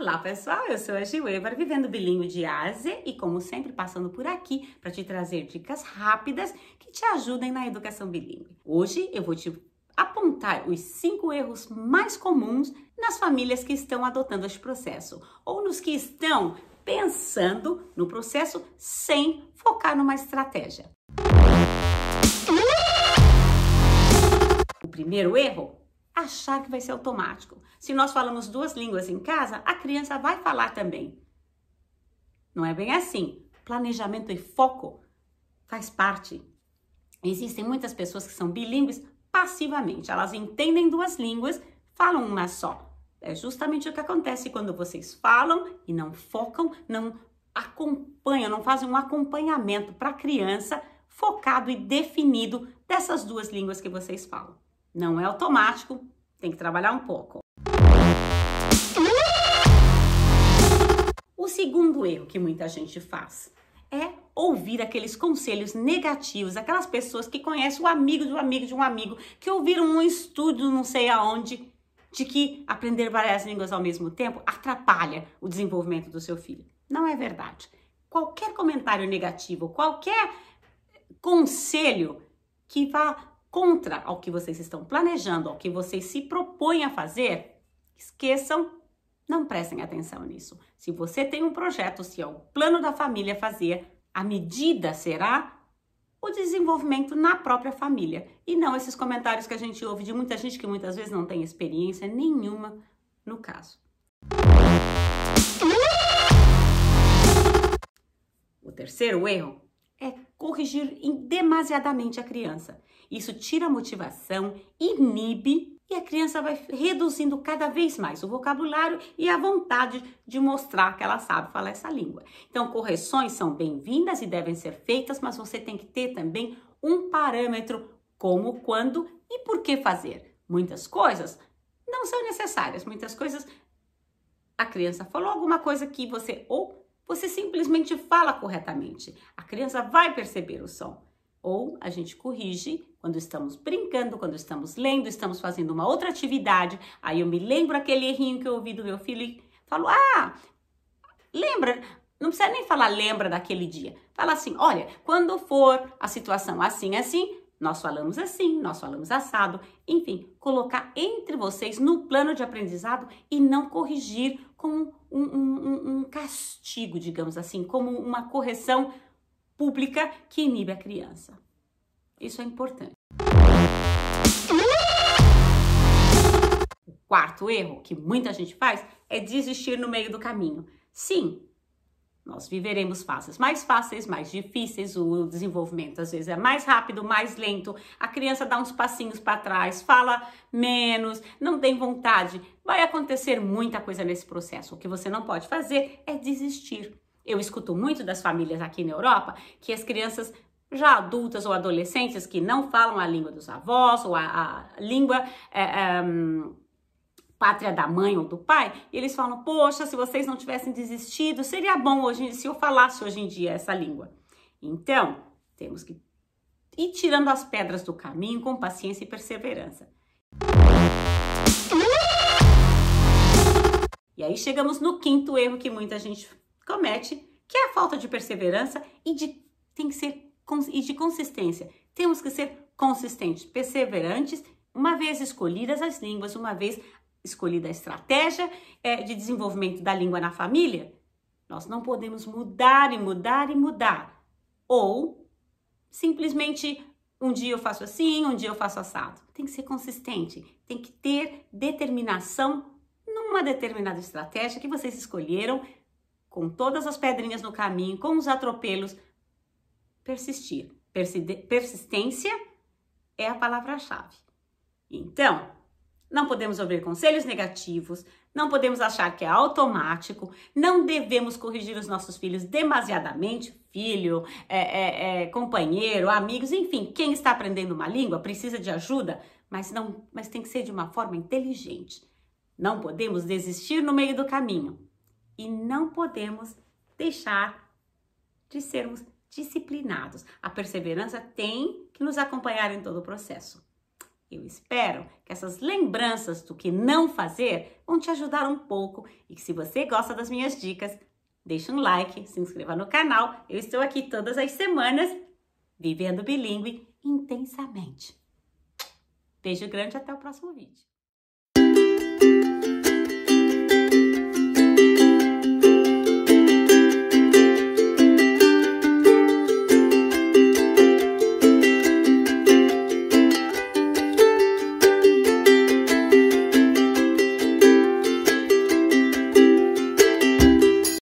Olá pessoal, eu sou a Gi vivendo Bilinho de Ásia e como sempre passando por aqui para te trazer dicas rápidas que te ajudem na educação bilíngue. Hoje eu vou te apontar os cinco erros mais comuns nas famílias que estão adotando este processo ou nos que estão pensando no processo sem focar numa estratégia. O primeiro erro achar que vai ser automático. Se nós falamos duas línguas em casa, a criança vai falar também. Não é bem assim. Planejamento e foco faz parte. Existem muitas pessoas que são bilíngues passivamente. Elas entendem duas línguas, falam uma só. É justamente o que acontece quando vocês falam e não focam, não acompanham, não fazem um acompanhamento para a criança focado e definido dessas duas línguas que vocês falam. Não é automático, tem que trabalhar um pouco. O segundo erro que muita gente faz é ouvir aqueles conselhos negativos, aquelas pessoas que conhecem o amigo de um amigo de um amigo, que ouviram um estudo não sei aonde, de que aprender várias línguas ao mesmo tempo atrapalha o desenvolvimento do seu filho. Não é verdade. Qualquer comentário negativo, qualquer conselho que vá contra ao que vocês estão planejando, ao que vocês se propõem a fazer, esqueçam, não prestem atenção nisso. Se você tem um projeto, se é o plano da família fazer, a medida será o desenvolvimento na própria família e não esses comentários que a gente ouve de muita gente que muitas vezes não tem experiência nenhuma no caso. O terceiro erro é corrigir demasiadamente a criança. Isso tira a motivação, inibe e a criança vai reduzindo cada vez mais o vocabulário e a vontade de mostrar que ela sabe falar essa língua. Então, correções são bem-vindas e devem ser feitas, mas você tem que ter também um parâmetro como, quando e por que fazer. Muitas coisas não são necessárias, muitas coisas a criança falou alguma coisa que você ou você simplesmente fala corretamente. A criança vai perceber o som. Ou a gente corrige quando estamos brincando, quando estamos lendo, estamos fazendo uma outra atividade. Aí eu me lembro aquele errinho que eu ouvi do meu filho e falo: Ah, lembra? Não precisa nem falar lembra daquele dia. Fala assim: olha, quando for a situação assim, assim, nós falamos assim, nós falamos assado. Enfim, colocar entre vocês no plano de aprendizado e não corrigir com um, um, castigo, digamos assim, como uma correção pública que inibe a criança. Isso é importante. O quarto erro que muita gente faz é desistir no meio do caminho. Sim, nós viveremos fases mais fáceis, mais difíceis, o desenvolvimento às vezes é mais rápido, mais lento, a criança dá uns passinhos para trás, fala menos, não tem vontade. Vai acontecer muita coisa nesse processo. O que você não pode fazer é desistir. Eu escuto muito das famílias aqui na Europa que as crianças já adultas ou adolescentes que não falam a língua dos avós ou a, a língua. É, é, hum, pátria da mãe ou do pai, e eles falam: Poxa, se vocês não tivessem desistido, seria bom hoje se eu falasse hoje em dia essa língua. Então, temos que ir tirando as pedras do caminho com paciência e perseverança. E aí chegamos no quinto erro que muita gente comete, que é a falta de perseverança e de tem que ser e de consistência. Temos que ser consistentes, perseverantes, uma vez escolhidas as línguas, uma vez escolhida a estratégia é, de desenvolvimento da língua na família, nós não podemos mudar e mudar e mudar. Ou simplesmente um dia eu faço assim, um dia eu faço assado. Tem que ser consistente, tem que ter determinação numa determinada estratégia que vocês escolheram, com todas as pedrinhas no caminho, com os atropelos. Persistir. Persistência é a palavra-chave. Então, não podemos ouvir conselhos negativos, não podemos achar que é automático, não devemos corrigir os nossos filhos demasiadamente. Filho, é, é, é, companheiro, amigos, enfim, quem está aprendendo uma língua precisa de ajuda, mas não, mas tem que ser de uma forma inteligente. Não podemos desistir no meio do caminho e não podemos deixar de sermos disciplinados. A perseverança tem que nos acompanhar em todo o processo. Eu espero que essas lembranças do que não fazer vão te ajudar um pouco e que se você gosta das minhas dicas, deixe um like, se inscreva no canal. Eu estou aqui todas as semanas vivendo bilíngue intensamente. Beijo grande até o próximo vídeo.